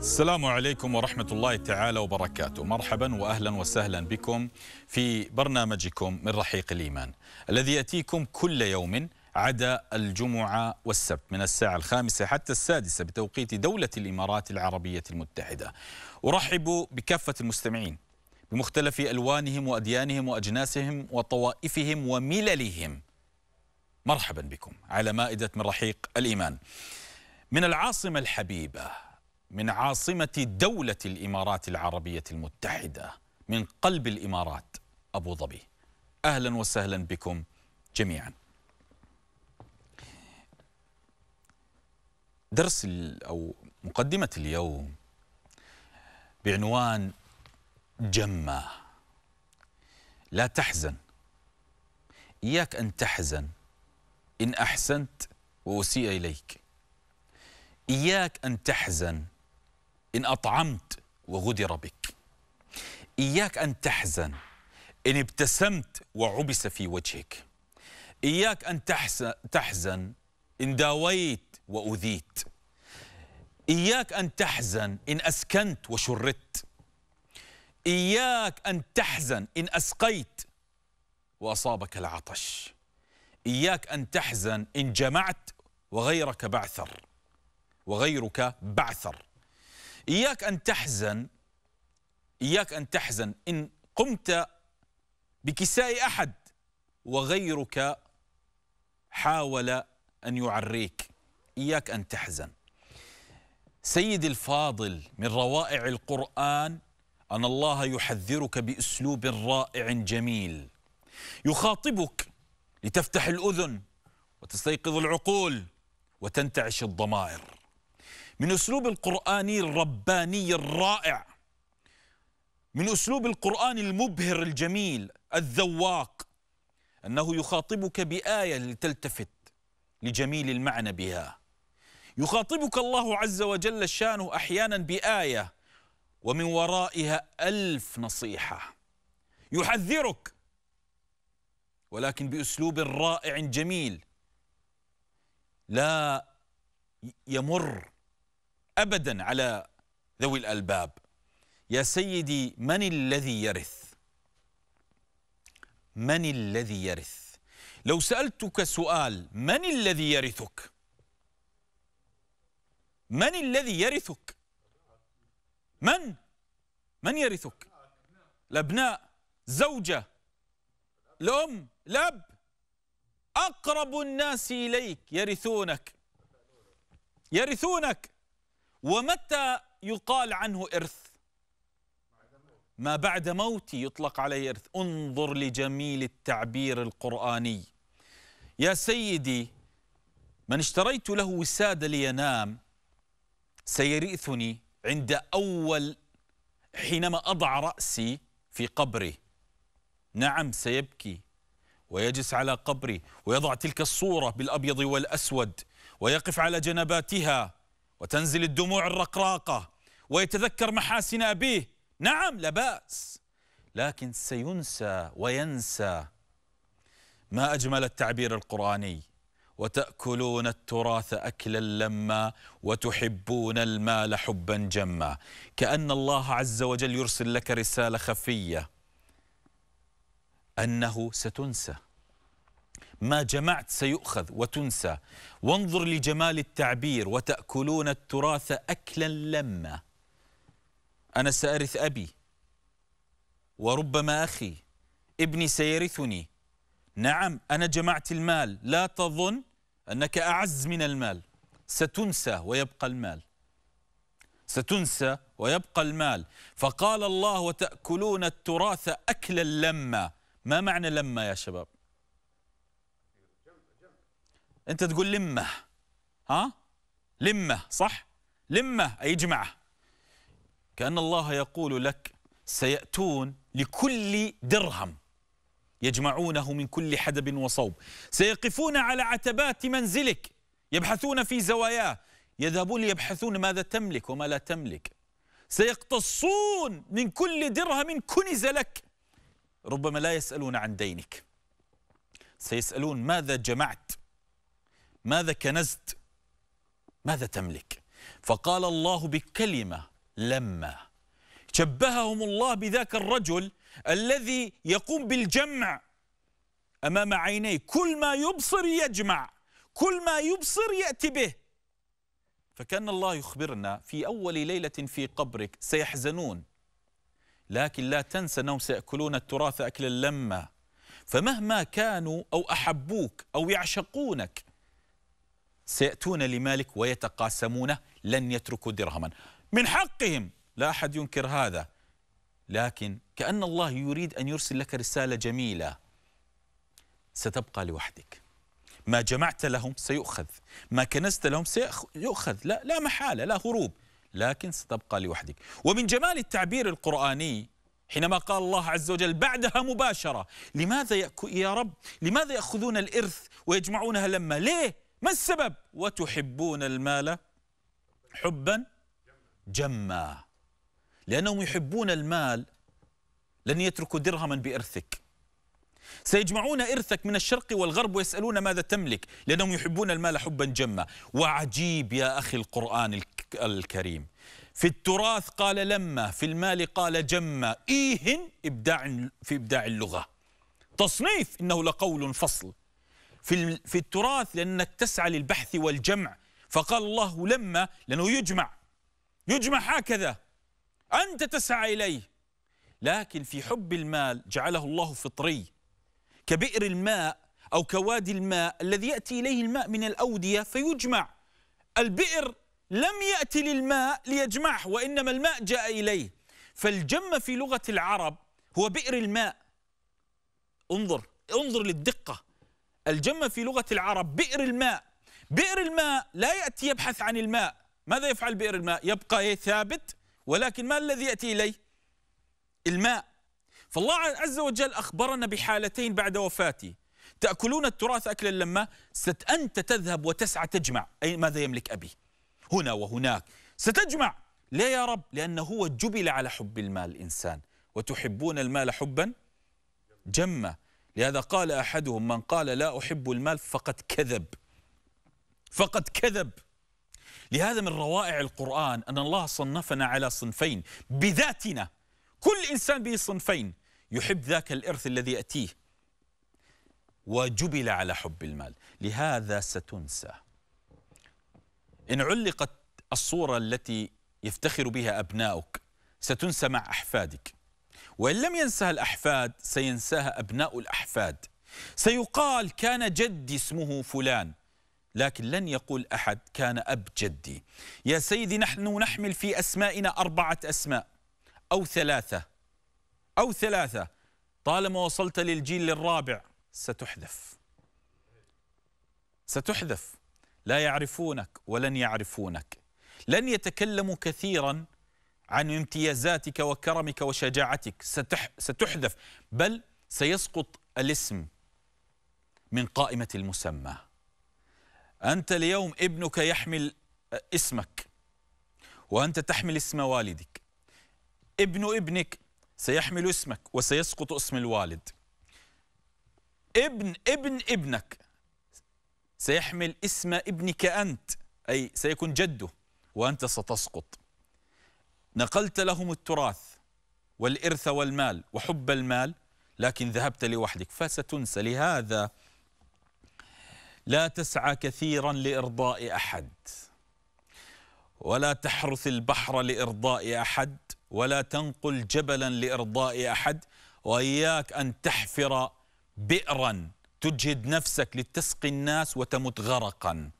السلام عليكم ورحمة الله تعالى وبركاته مرحبا وأهلا وسهلا بكم في برنامجكم من رحيق الإيمان الذي يأتيكم كل يوم عدا الجمعة والسبت من الساعة الخامسة حتى السادسة بتوقيت دولة الإمارات العربية المتحدة أرحب بكافة المستمعين بمختلف ألوانهم وأديانهم وأجناسهم وطوائفهم ومللهم مرحبا بكم على مائدة من رحيق الإيمان من العاصمة الحبيبة من عاصمة دولة الإمارات العربية المتحدة من قلب الإمارات أبو ظبي أهلا وسهلا بكم جميعا درس أو مقدمة اليوم بعنوان جمة لا تحزن إياك أن تحزن إن أحسنت وأسيء إليك إياك أن تحزن إن أطعمت وغدر بك إياك أن تحزن إن ابتسمت وعبس في وجهك إياك أن تحزن إن داويت وأذيت إياك أن تحزن إن أسكنت وشردت إياك أن تحزن إن أسقيت وأصابك العطش إياك أن تحزن إن جمعت وغيرك بعثر وغيرك بعثر إياك أن تحزن إياك أن تحزن إن قمت بكساء أحد وغيرك حاول أن يعريك إياك أن تحزن سيدي الفاضل من روائع القرآن أن الله يحذرك بأسلوب رائع جميل يخاطبك لتفتح الأذن وتستيقظ العقول وتنتعش الضمائر من أسلوب القرآني الرباني الرائع من أسلوب القرآن المبهر الجميل الذواق أنه يخاطبك بآية لتلتفت لجميل المعنى بها يخاطبك الله عز وجل شانه أحيانا بآية ومن ورائها ألف نصيحة يحذرك ولكن بأسلوب رائع جميل لا يمر أبدا على ذوي الألباب يا سيدي من الذي يرث من الذي يرث لو سألتك سؤال من الذي يرثك من الذي يرثك من من يرثك الأبناء زوجة الأم الأب أقرب الناس إليك يرثونك يرثونك ومتى يقال عنه إرث ما بعد موتي يطلق عليه إرث انظر لجميل التعبير القرآني يا سيدي من اشتريت له وسادة لينام سيرثني عند أول حينما أضع رأسي في قبري نعم سيبكي ويجلس على قبري ويضع تلك الصورة بالأبيض والأسود ويقف على جنباتها وتنزل الدموع الرقراقة ويتذكر محاسن أبيه نعم لا بأس لكن سينسى وينسى ما أجمل التعبير القرآني وتأكلون التراث أكلا لما وتحبون المال حبا جما كأن الله عز وجل يرسل لك رسالة خفية أنه ستنسى ما جمعت سيؤخذ وتنسى وانظر لجمال التعبير وتأكلون التراث أكلا لما أنا سأرث أبي وربما أخي ابني سيرثني نعم أنا جمعت المال لا تظن أنك أعز من المال ستنسى ويبقى المال ستنسى ويبقى المال فقال الله وتأكلون التراث أكلا لما ما معنى لما يا شباب انت تقول لمه ها لمه صح لمه اي اجمعه كان الله يقول لك سياتون لكل درهم يجمعونه من كل حدب وصوب سيقفون على عتبات منزلك يبحثون في زواياه يذهبون ليبحثون ماذا تملك وما لا تملك سيقتصون من كل درهم كنز لك ربما لا يسألون عن دينك سيسألون ماذا جمعت ماذا كنزت ماذا تملك فقال الله بكلمة لما شبههم الله بذاك الرجل الذي يقوم بالجمع أمام عينيه كل ما يبصر يجمع كل ما يبصر يأتي به فكان الله يخبرنا في أول ليلة في قبرك سيحزنون لكن لا تنسى أنهم سيأكلون التراث أكل اللمة فمهما كانوا أو أحبوك أو يعشقونك سيأتون لمالك ويتقاسمونه لن يتركوا درهما من حقهم لا أحد ينكر هذا لكن كأن الله يريد أن يرسل لك رسالة جميلة ستبقى لوحدك ما جمعت لهم سيؤخذ ما كنزت لهم سيؤخذ لا, لا محالة لا هروب لكن ستبقى لوحدك ومن جمال التعبير القرآني حينما قال الله عز وجل بعدها مباشرة لماذا يا رب لماذا يأخذون الإرث ويجمعونها لما ليه ما السبب وتحبون المال حبا جما لأنهم يحبون المال لن يتركوا درهما بإرثك سيجمعون إرثك من الشرق والغرب ويسألون ماذا تملك لأنهم يحبون المال حبا جما وعجيب يا أخي القرآن الكريم في التراث قال لما في المال قال جما إيهن إبداع في إبداع اللغة تصنيف إنه لقول فصل في في التراث لأنك تسعى للبحث والجمع فقال الله لما لأنه يجمع يجمع هكذا أنت تسعى إليه لكن في حب المال جعله الله فطري كبئر الماء أو كوادي الماء الذي يأتي إليه الماء من الأودية فيجمع البئر لم يأتي للماء ليجمعه وإنما الماء جاء إليه فالجم في لغة العرب هو بئر الماء انظر انظر للدقة الجمة في لغة العرب بئر الماء بئر الماء لا يأتي يبحث عن الماء ماذا يفعل بئر الماء يبقى ثابت ولكن ما الذي يأتي إليه الماء فالله عز وجل أخبرنا بحالتين بعد وفاته تأكلون التراث أكلا لما أنت تذهب وتسعى تجمع أي ماذا يملك أبي هنا وهناك ستجمع ليه يا رب لأنه هو جبل على حب المال الإنسان وتحبون المال حبا جمّا لهذا قال أحدهم من قال لا أحب المال فقد كذب فقد كذب لهذا من روائع القرآن أن الله صنفنا على صنفين بذاتنا كل إنسان به صنفين يحب ذاك الإرث الذي يأتيه وجبل على حب المال لهذا ستنسى إن علقت الصورة التي يفتخر بها أبناؤك ستنسى مع أحفادك وإن لم ينسها الأحفاد سينساها أبناء الأحفاد سيقال كان جدي اسمه فلان لكن لن يقول أحد كان أب جدي يا سيدي نحن نحمل في أسمائنا أربعة أسماء أو ثلاثة أو ثلاثة طالما وصلت للجيل الرابع ستحذف ستحذف لا يعرفونك ولن يعرفونك لن يتكلموا كثيرا عن امتيازاتك وكرمك وشجاعتك ستح ستحذف بل سيسقط الاسم من قائمة المسمى أنت اليوم ابنك يحمل اسمك وأنت تحمل اسم والدك ابن ابنك سيحمل اسمك وسيسقط اسم الوالد ابن ابن ابنك سيحمل اسم ابنك أنت أي سيكون جده وأنت ستسقط نقلت لهم التراث والإرث والمال وحب المال لكن ذهبت لوحدك فستنسى لهذا لا تسعى كثيرا لإرضاء أحد ولا تحرث البحر لإرضاء أحد ولا تنقل جبلا لإرضاء أحد وإياك أن تحفر بئرا تجهد نفسك لتسقي الناس وتمت غرقا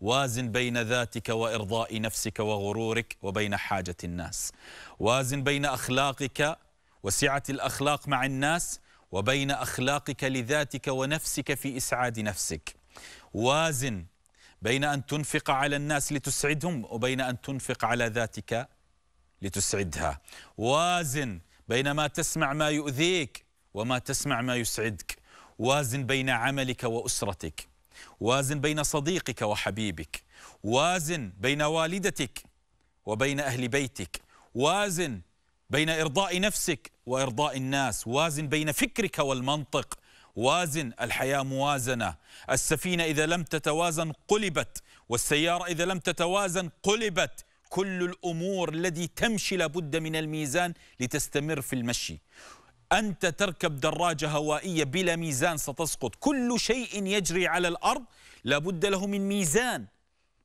وازن بين ذاتك وإرضاء نفسك وغرورك وبين حاجة الناس وازن بين أخلاقك وسعة الأخلاق مع الناس وبين أخلاقك لذاتك ونفسك في إسعاد نفسك وازن بين أن تنفق على الناس لتسعدهم وبين أن تنفق على ذاتك لتسعدها وازن بين ما تسمع ما يؤذيك وما تسمع ما يسعدك وازن بين عملك وأسرتك وازن بين صديقك وحبيبك وازن بين والدتك وبين أهل بيتك وازن بين إرضاء نفسك وإرضاء الناس وازن بين فكرك والمنطق وازن الحياة موازنة السفينة إذا لم تتوازن قلبت والسيارة إذا لم تتوازن قلبت كل الأمور التي تمشي لابد من الميزان لتستمر في المشي أنت تركب دراجة هوائية بلا ميزان ستسقط كل شيء يجري على الأرض لابد له من ميزان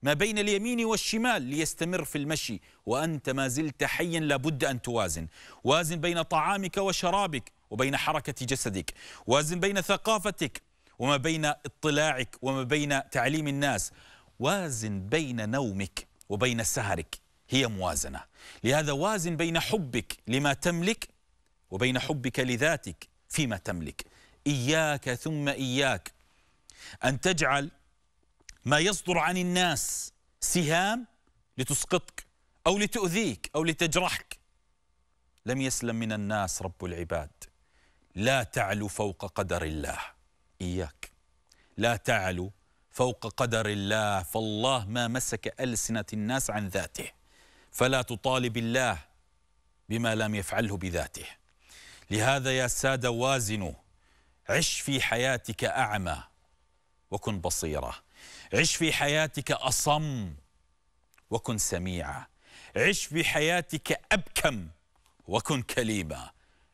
ما بين اليمين والشمال ليستمر في المشي وأنت ما زلت حيا لابد أن توازن وازن بين طعامك وشرابك وبين حركة جسدك وازن بين ثقافتك وما بين اطلاعك وما بين تعليم الناس وازن بين نومك وبين سهرك هي موازنة لهذا وازن بين حبك لما تملك وبين حبك لذاتك فيما تملك إياك ثم إياك أن تجعل ما يصدر عن الناس سهام لتسقطك أو لتؤذيك أو لتجرحك لم يسلم من الناس رب العباد لا تعلو فوق قدر الله إياك لا تعلو فوق قدر الله فالله ما مسك ألسنة الناس عن ذاته فلا تطالب الله بما لم يفعله بذاته لهذا يا سادة وازنوا عش في حياتك أعمى وكن بصيرا عش في حياتك أصم وكن سميعا عش في حياتك أبكم وكن كليما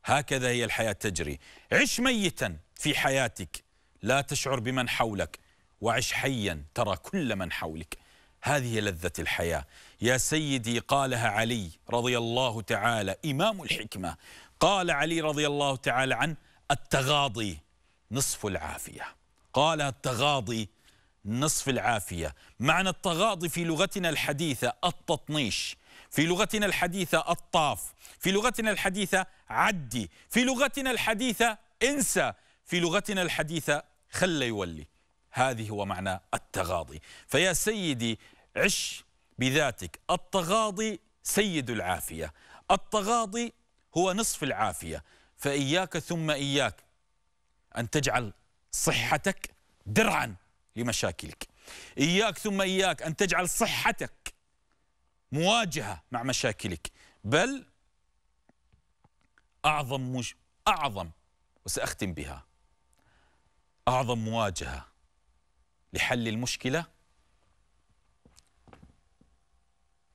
هكذا هي الحياة تجري عش ميتا في حياتك لا تشعر بمن حولك وعش حيا ترى كل من حولك هذه لذة الحياة يا سيدي قالها علي رضي الله تعالى إمام الحكمة قال علي رضي الله تعالى عنه التغاضي نصف العافية قال التغاضي نصف العافية معنى التغاضي في لغتنا الحديثة التطنيش في لغتنا الحديثة الطاف في لغتنا الحديثة عدي في لغتنا الحديثة انسى في لغتنا الحديثة خل يولي هذه هو معنى التغاضي فيا سيدي عش بذاتك التغاضي سيد العافية التغاضي هو نصف العافية فإياك ثم إياك أن تجعل صحتك درعا لمشاكلك إياك ثم إياك أن تجعل صحتك مواجهة مع مشاكلك بل أعظم مش أعظم وسأختم بها أعظم مواجهة لحل المشكلة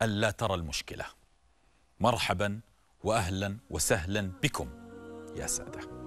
ألا ترى المشكلة مرحبا واهلا وسهلا بكم يا ساده